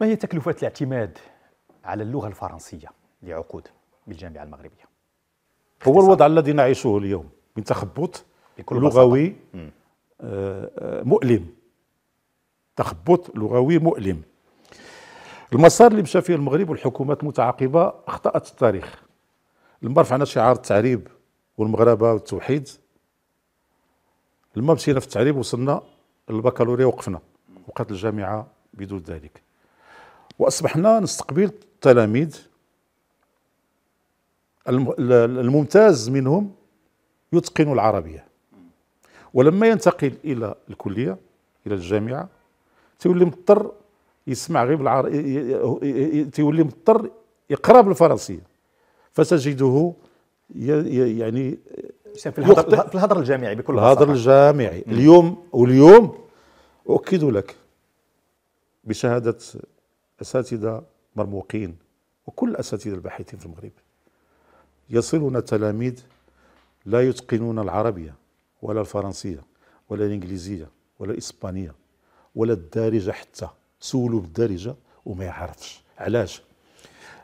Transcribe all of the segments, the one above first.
ما هي تكلفة الاعتماد على اللغة الفرنسية لعقود بالجامعة المغربية؟ هو الوضع الذي نعيشه اليوم من تخبط لغوي آه، آه، مؤلم تخبط لغوي مؤلم المسار اللي مشى فيه المغرب والحكومات المتعاقبة أخطأت التاريخ لما رفعنا شعار التعريب والمغاربة والتوحيد لما مشينا في التعريب وصلنا للبكالوريا وقفنا وبقات الجامعة بدون ذلك وأصبحنا نستقبل التلاميذ الممتاز منهم يتقن العربية ولما ينتقل إلى الكلية إلى الجامعة تولي مضطر يسمع غير بالعر... تولي مضطر يقرا بالفرنسيه فتجده يعني في الهدر, في الهدر الجامعي بكل الهدر الجامعي اليوم واليوم اؤكد لك بشهاده أساتذة مرموقين وكل الأساتذة الباحثين في المغرب يصلنا تلاميذ لا يتقنون العربية ولا الفرنسية ولا الإنجليزية ولا الإسبانية ولا الدارجة حتى سولوا بالدارجة وما يعرفش علاش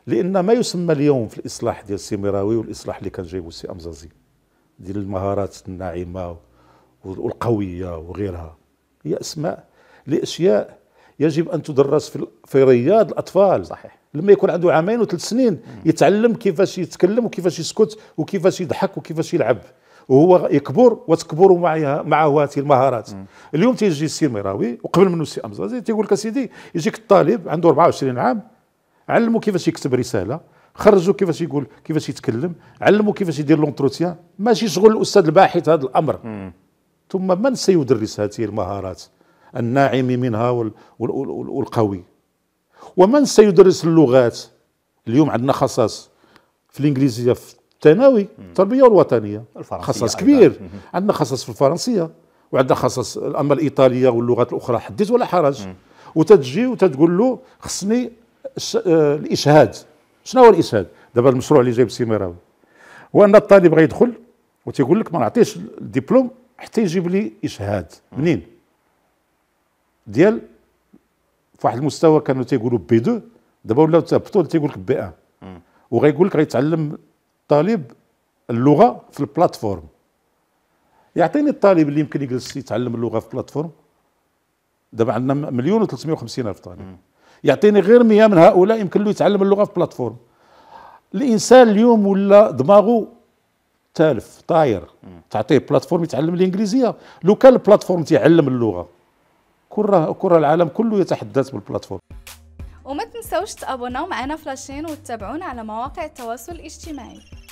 لأن ما يسمى اليوم في الإصلاح ديال السيمراوي والإصلاح اللي كان جايبو السي أمزازي ديال المهارات الناعمة والقوية وغيرها هي أسماء لأشياء يجب ان تدرس في, في رياض الاطفال صحيح لما يكون عنده عامين وثلاث سنين يتعلم كيفاش يتكلم وكيفاش يسكت وكيفاش يضحك وكيفاش يلعب وهو يكبر وتكبر معها معه هذه المهارات مم. اليوم تيجي السي المراوي وقبل منه السي امزازي تيقول لك سيدي يجيك الطالب عنده 24 عام علمه كيفاش يكتب رساله خرجوا كيفاش يقول كيفاش يتكلم علموا كيفاش يدير لونتروتيان ماشي شغل الاستاذ الباحث هذا الامر مم. ثم من سيدرس هذه المهارات الناعم منها والقوي ومن سيدرس اللغات اليوم عندنا خصاص في الانجليزيه في الثانوي التربيه والوطنيه خصاص كبير عندنا خصاص في الفرنسيه وعندنا خصاص اما الايطاليه واللغات الاخرى حديث ولا حرج وتتجي وتتقول له خصني آه، الاشهاد شنو هو الاشهاد دابا المشروع اللي جايب السيميراوي هو ان الطالب غيدخل وتيقول لك ما نعطيش الدبلوم حتى يجيب لي اشهاد منين ديال فواحد المستوى كانوا تيقولوا بي 2 دابا ولاو تهبطوا تيقول لك بي 1 وغيقول لك غيتعلم الطالب اللغه في البلاتفورم يعطيني الطالب اللي يمكن يجلس يتعلم اللغه في البلاتفورم دابا عندنا مليون و350 الف طالب يعطيني غير 100 من هؤلاء يمكن له يتعلم اللغه في بلاتفورم الانسان اليوم ولا دماغه تالف طاير تعطيه بلاتفورم يتعلم الانجليزيه لو كان البلاتفورم تيعلم اللغه كره كره العالم كله يتحدث بالبلاتفورم وما تنسوش تابوناو معنا فلاشين وتتابعونا على مواقع التواصل الاجتماعي